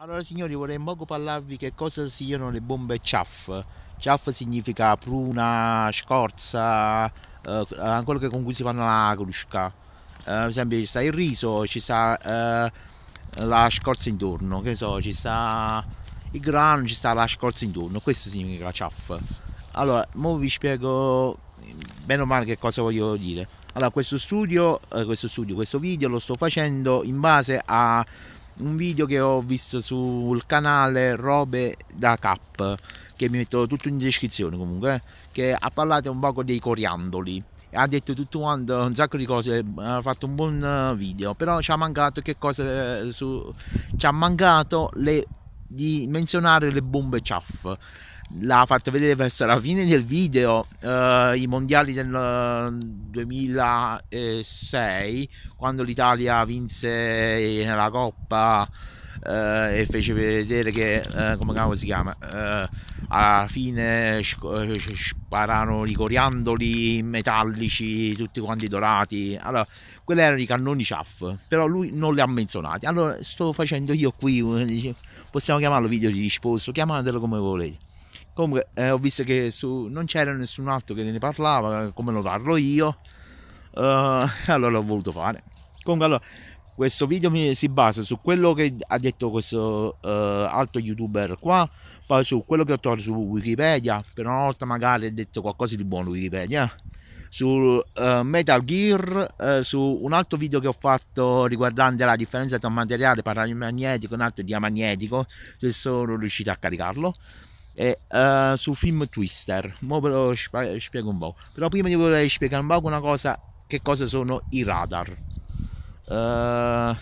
Allora signori vorrei un vorremmo parlarvi che cosa siano le bombe chaff. Chaff significa pruna, scorza, eh, quello che con cui si fanno la crusca. Eh, ad esempio ci sta il riso, ci sta eh, la scorza intorno, che so, ci sta il grano, ci sta la scorza intorno, questo significa chaff. Allora, ora vi spiego bene o male che cosa voglio dire. Allora, questo studio, eh, questo studio, questo video lo sto facendo in base a un video che ho visto sul canale Robe da Cap che mi metto tutto in descrizione comunque eh, che ha parlato un poco dei coriandoli ha detto tutto quanto un sacco di cose ha fatto un buon eh, video però ci ha mancato che cosa eh, su, ci ha mancato le, di menzionare le bombe chaff l'ha fatto vedere verso la fine del video eh, i mondiali del 2006 eh, quando l'Italia vinse eh, la coppa eh, e fece vedere che eh, come si chiama eh, alla fine sparano i coriandoli metallici tutti quanti dorati allora quelli erano i cannoni chaff però lui non li ha menzionati allora sto facendo io qui possiamo chiamarlo video di risposto chiamatelo come volete Comunque eh, ho visto che su, non c'era nessun altro che ne parlava, come lo parlo io, uh, allora l'ho voluto fare. Comunque allora, questo video mi, si basa su quello che ha detto questo uh, eh, altro youtuber qua, poi su quello che ho trovato su Wikipedia, per una volta magari ha detto qualcosa di buono Wikipedia, eh. su uh, Metal Gear, uh, su un altro video che ho fatto riguardante la differenza tra un materiale paramagnetico e un altro diamagnetico, se sono riuscito a caricarlo e, uh, su film Twister. Mo ve lo spiego un po'. Però prima di vorrei spiegare un po' una cosa, che cosa sono i radar. Uh,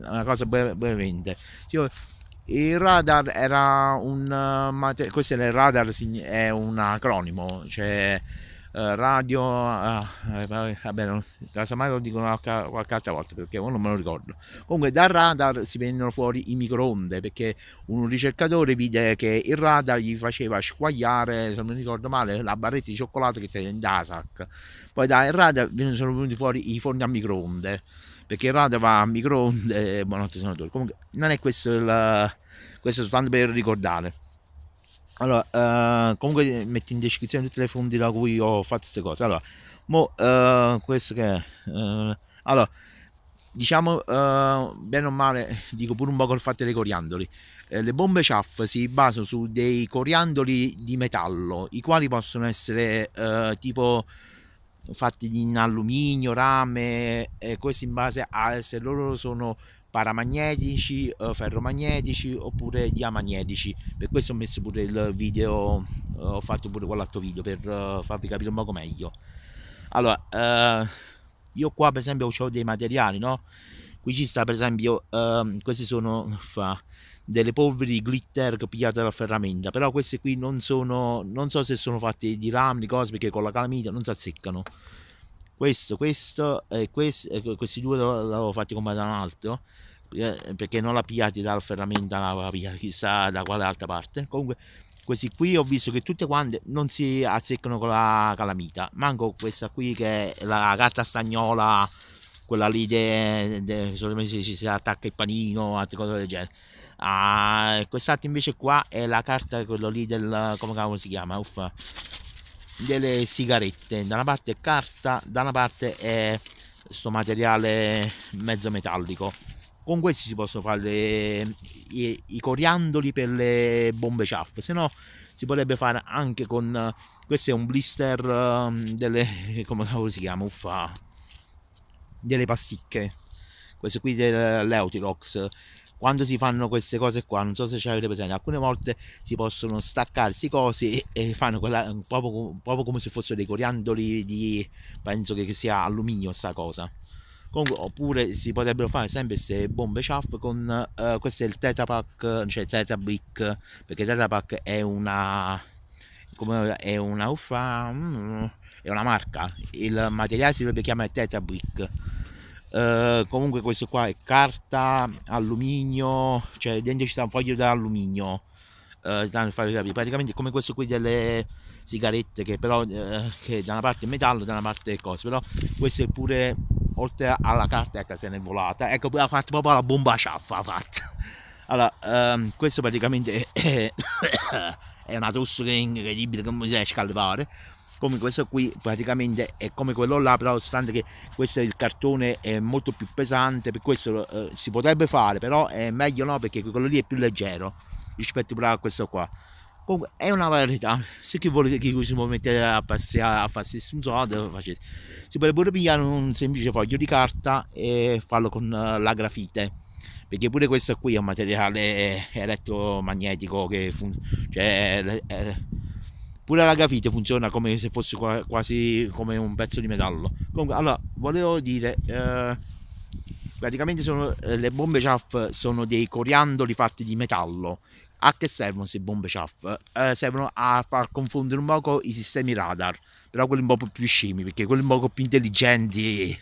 una cosa breve, brevemente. Oh, il radar era un... Uh, mate- questo è il radar, è un acronimo, cioè eh, radio, uh, vabbè, casomai lo dicono qualche altra volta perché non me lo ricordo. Comunque dal radar si vennero fuori i microonde perché un ricercatore vide che il radar gli faceva squagliare, se non mi ricordo male, la barretta di cioccolato che c'era in Dasac. Poi dal radar sono venuti fuori i forni a microonde perché il radar va a microonde e buonanotte sonatori. Comunque non è questo il... Questo è soltanto per ricordare. Allora, eh, comunque metto in descrizione tutte le fonti da cui ho fatto queste cose. Allora, mo, eh, questo che è. Eh, allora, diciamo, eh, bene o male, dico pure un po' col fatto dei coriandoli. Eh, le bombe chaff si basano su dei coriandoli di metallo, i quali possono essere eh, tipo fatti in alluminio, rame, e questo in base a se loro sono paramagnetici, eh, ferromagnetici oppure diamagnetici. Per questo ho messo pure il video, eh, ho fatto pure quell'altro video per eh, farvi capire un po' meglio. Allora, io qua per esempio ho dei materiali, no? Qui ci sta per esempio, ehm, questi sono... Fa, delle polveri glitter pigliate dalla ferramenta però queste qui non sono non so se sono fatte di rami cose perché con la calamita non si azzeccano questo questo e questo questi, questi due l'avevo fatti come da un altro eh, perché non la pigliate dalla ferramenta chissà da quale altra parte comunque questi qui ho visto che tutte quante non si azzeccano con la calamita manco questa qui che è la carta stagnola quella lì che si, si, si, attacca il panino, o altre cose del genere. Ah, quest'altra invece qua è la carta, quello lì del, come si chiama, uffa, delle sigarette. Da una parte è carta, da una parte è questo materiale mezzo metallico. Con questi si possono fare le, i, i, coriandoli per le bombe chaff, se no si potrebbe fare anche con questo è un blister um, delle come si chiama uffa delle pasticche, queste qui dell'Eutirox. Quando si fanno queste cose qua, non so se ce l'avete presente, alcune volte si possono staccarsi cose e fanno quella, proprio, proprio, come se fossero dei coriandoli di, penso che sia alluminio sta cosa. Comunque, oppure si potrebbero fare sempre queste bombe chaff con, uh, questo è il Tetapack, cioè Tetabrick, perché Tetapack è una, come è una uffa, mm, è una marca, il materiale si dovrebbe chiamare Teta Uh, eh, comunque questo qua è carta, alluminio, cioè dentro ci sta un foglio d'alluminio, uh, praticamente come questo qui delle sigarette che però uh, che da una parte è metallo, da una parte è cosa, però questo è pure oltre alla carta ecco se ne è volata, ecco poi ha fatto proprio la bomba ciaffa, ha fatto. Allora, um, questo praticamente è, è una tossica incredibile che mi si è scalvare come questo qui praticamente è come quello là però stante che questo il cartone è molto più pesante per questo eh, si potrebbe fare però è meglio no perché quello lì è più leggero rispetto a questo qua comunque è una varietà se chi volete che si può mettere a passeare a farsi un sodo facete si potrebbe pure pigliare un semplice foglio di carta e farlo con eh, la grafite perché pure questo qui è un materiale eh, elettromagnetico che cioè, pure la gafite funziona come se fosse quasi come un pezzo di metallo comunque allora volevo dire eh, praticamente sono, eh, le bombe chaff sono dei coriandoli fatti di metallo a che servono queste bombe chaff? Eh, servono a far confondere un poco i sistemi radar però quelli un po' più scemi perché quelli un po' più intelligenti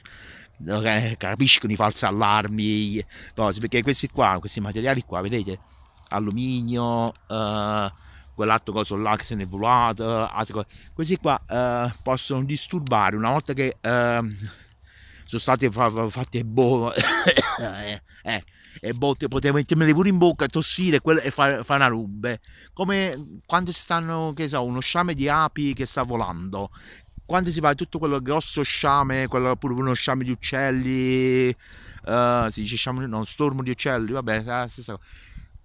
eh, capiscono i falsi allarmi cose perché questi qua questi materiali qua vedete alluminio eh, quell'altro coso là che se ne è volato, eh, altre cose. Questi qua eh, possono disturbare una volta che eh, sono state fa- fatte boh, eh, eh, e botte potevo mettermele pure in bocca, tossire e fare fa una rube. Come quando si stanno, che so, uno sciame di api che sta volando. Quando si fa tutto quello grosso sciame, quello, pure uno sciame di uccelli, uh, si dice sciame, no, stormo di uccelli, vabbè, la stessa cosa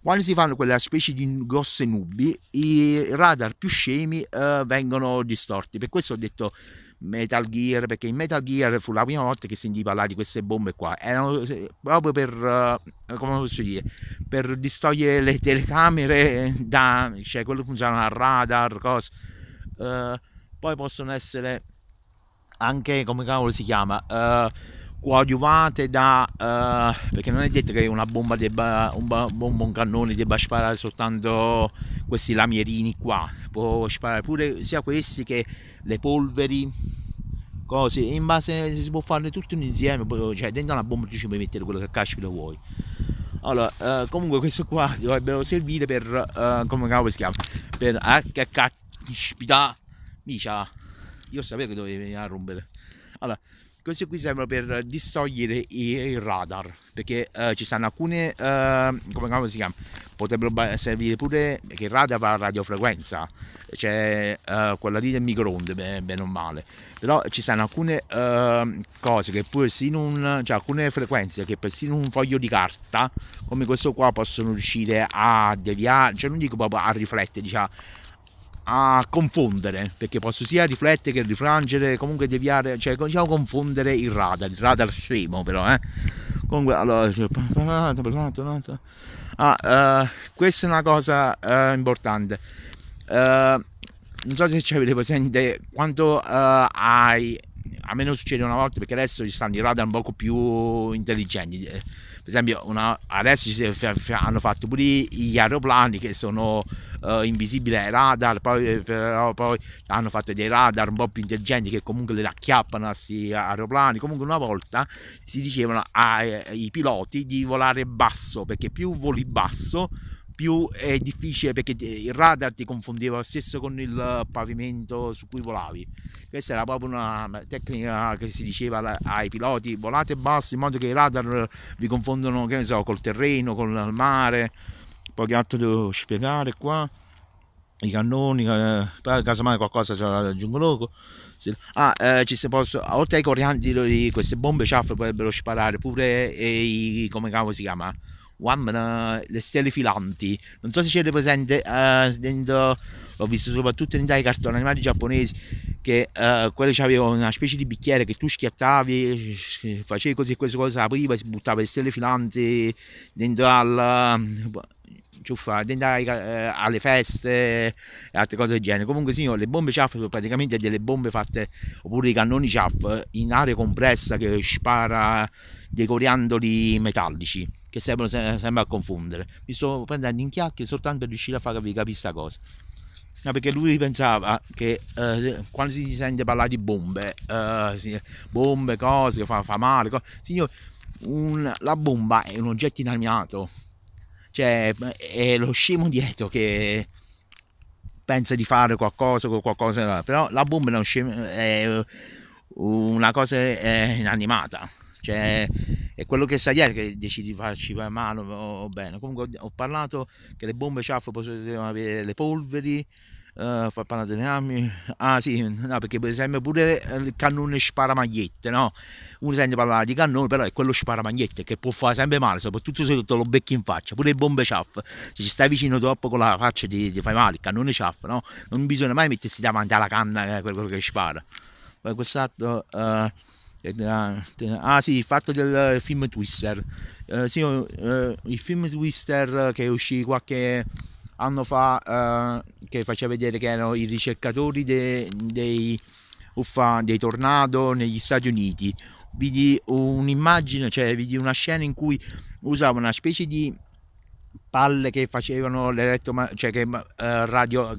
quando si fanno quelle specie di grosse nubi, i radar più scemi eh, vengono distorti. Per questo ho detto Metal Gear, perché in Metal Gear fu la prima volta che sentì parlare di queste bombe qua. Erano eh, proprio per, eh, come posso dire, per distogliere le telecamere, da, cioè quello funziona al radar, cose. Uh, poi possono essere anche, come cavolo si chiama, uh, coadiuvate da eh, perché non è detto che una bomba debba un, bomba, un cannone debba sparare soltanto questi lamierini qua può sparare pure sia questi che le polveri cose in base si può fare tutto insieme cioè dentro una bomba tu ci puoi mettere quello che caspita vuoi allora eh, comunque questo qua dovrebbero servire per eh, come cavolo si chiama per eh, che caspita micia io sapevo che dovevi venire a rompere allora questi qui servono per distogliere il radar, perché eh, ci sono alcune, eh, come, si chiama, potrebbero servire pure, perché il radar fa radiofrequenza, c'è cioè, eh, quella lì del microonde, bene ben o male, però ci sono alcune eh, cose che persino un, cioè alcune frequenze che persino un foglio di carta, come questo qua, possono riuscire a deviare, cioè non dico proprio a riflettere, diciamo, a confondere perché posso sia riflettere che rifrangere comunque deviare cioè diciamo confondere il radar il radar scemo però eh comunque allora ah, uh, questa è una cosa uh, importante uh, non so se ci avete presente quando hai a me non succede una volta perché adesso ci stanno i radar un poco più intelligenti esempio una, adesso hanno fatto pure gli aeroplani che sono uh, invisibili ai radar, poi, eh, però, poi hanno fatto dei radar un po' più intelligenti che comunque le racchiappano a questi aeroplani. Comunque una volta si dicevano ai, ai piloti di volare basso perché più voli basso più è difficile perché il radar ti confondeva lo stesso con il eh, pavimento su cui volavi. Questa era proprio una tecnica che si diceva ai piloti: volate basso in modo che i radar vi confondono, che ne so, col terreno, col mare. Poi che altro devo spiegare qua? I cannoni, eh, casomai qualcosa ce la aggiungo loco. Ah, eh, ci si posso, oltre ai corrianti queste bombe ciaffe potrebbero sparare pure i, come cavolo si chiama? One, le stelle filanti. Non so se c'è presente, uh, dentro, l'ho visto soprattutto in Italia cartoni animali giapponesi, che uh, eh, quello c'aveva una specie di bicchiere che tu schiattavi, facevi così e questa cosa, apriva e si buttava le stelle filanti dentro al... Eh, ciuffa, alle feste e altre cose del genere. Comunque, sì, le bombe chaff sono praticamente delle bombe fatte oppure i cannoni chaff in aria compressa che spara dei coriandoli metallici che servono sempre a confondere. Mi sto prendendo in chiacchiere soltanto per riuscire a farvi capire questa cosa. No, perché lui pensava che eh, quando si sente parlare di bombe, eh, bombe, cose che fa, fa male, cose. signore, un, la bomba è un oggetto inanimato, cioè è lo scemo dietro che pensa di fare qualcosa con qualcosa, però la bomba è, scemo, è una cosa è inanimata cioè è quello che sa ieri che decidi di farci mano o bene. Comunque ho parlato che le bombe ciaffo possono avere le polveri, uh, eh, far parlare delle armi, ah sì, no, perché per esempio pure eh, il cannone sparamagliette, no? Uno sente parlare di cannone, però è quello sparamagliette che può fare sempre male, soprattutto se te lo becchi in faccia, pure le bombe ciaff, se ci stai vicino troppo con la faccia ti, ti fai male, il cannone ciaff, no? Non bisogna mai mettersi davanti alla canna eh, quello che spara. Poi quest'altro... Uh, eh, ah sì, il fatto del eh, film Twister. Eh, sì, eh, il film Twister che uscì qualche anno fa, eh, che faceva vedere che erano i ricercatori de, dei, uffa, dei tornado negli Stati Uniti. Vidi un'immagine, cioè vidi una scena in cui usavano una specie di palle che facevano l'elettromagnetismo, cioè che, eh, radio,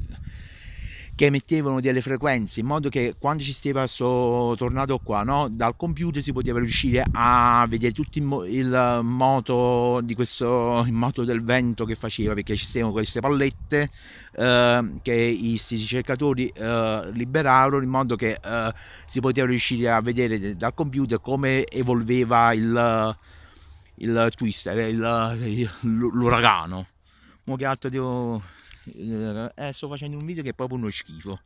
che emettevano delle frequenze in modo che quando ci stava questo tornato qua no? dal computer si poteva riuscire a vedere tutto il, mo- il moto di questo il moto del vento che faceva perché ci stavano queste pallette eh, che i ricercatori eh, liberarono in modo che eh, si poteva riuscire a vedere dal computer come evolveva il, il twister eh, il, l'uragano mo che altro devo eh, sto facendo un video che è proprio uno schifo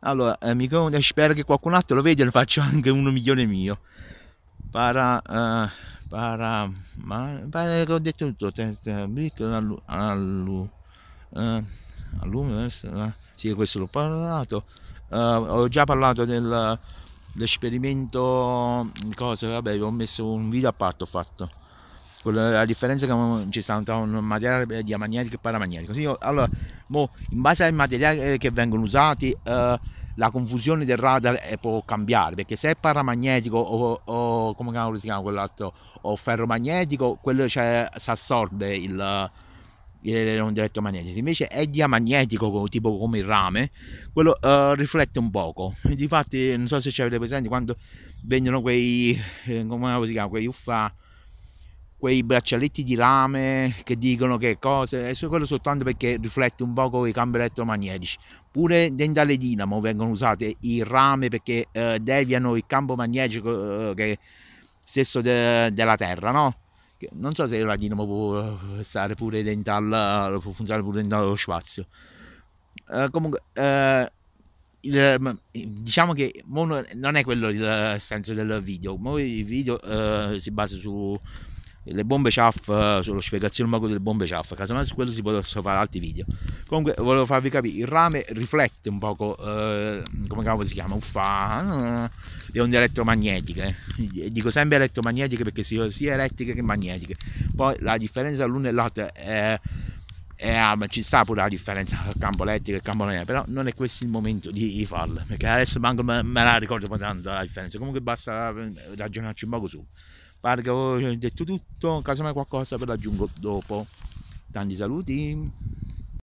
allora eh, mi conto, spero che qualcun altro lo veda e lo faccio anche uno milione mio para eh, para ma pare ho detto tutto allume allu, eh, allu, eh, eh. sì questo l'ho parlato eh, ho già parlato dell'esperimento cosa vabbè ho messo un video a parte ho fatto la differenza che ci sta tra un materiale eh, diamagnetico e paramagnetico. Sì, io, allora, mo, in base ai materiali eh, che vengono usati, eh, la confusione del radar eh, può cambiare, perché se è paramagnetico o, o come si chiama quell'altro, o ferromagnetico, quello cioè, si assorbe il l'onda elettromagnetica, invece è diamagnetico, tipo come il rame, quello uh, riflette un poco. Difatti, non so se ci avete presente quando vengono quei, eh, come si chiama, quegli uffa quei braccialetti di rame che dicono che cose, è quello soltanto perché riflette un poco i campi elettromagnetici. Pure dentro alle dinamo vengono usate i rame perché eh, deviano il campo magnetico eh, che, stesso de, della Terra, no? Non so se la dinamo può, eh, stare pure dentro al, eh, può funzionare pure dentro lo spazio. Eh, comunque, eh, il, diciamo che non è quello il senso del video. Il video si basa su le bombe chaff, eh, sulla spiegazione mago delle bombe chaff, casomai su quello si possono fare altri video. Comunque volevo farvi capire, il rame riflette un poco, eh, come cavolo si chiama, uffa, le eh, onde elettromagnetiche. Eh. Dico sempre elettromagnetiche perché sono sia elettriche che magnetiche. Poi la differenza tra l'una e l'altra è... E, um, ah, ci sta pure la differenza tra campo elettrico e campo lineare, però non è questo il momento di, di farlo, perché adesso manco me, me la ricordo tanto la differenza, comunque basta ragionarci un poco su pare che ho detto tutto in caso casomai qualcosa ve l'aggiungo dopo tanti saluti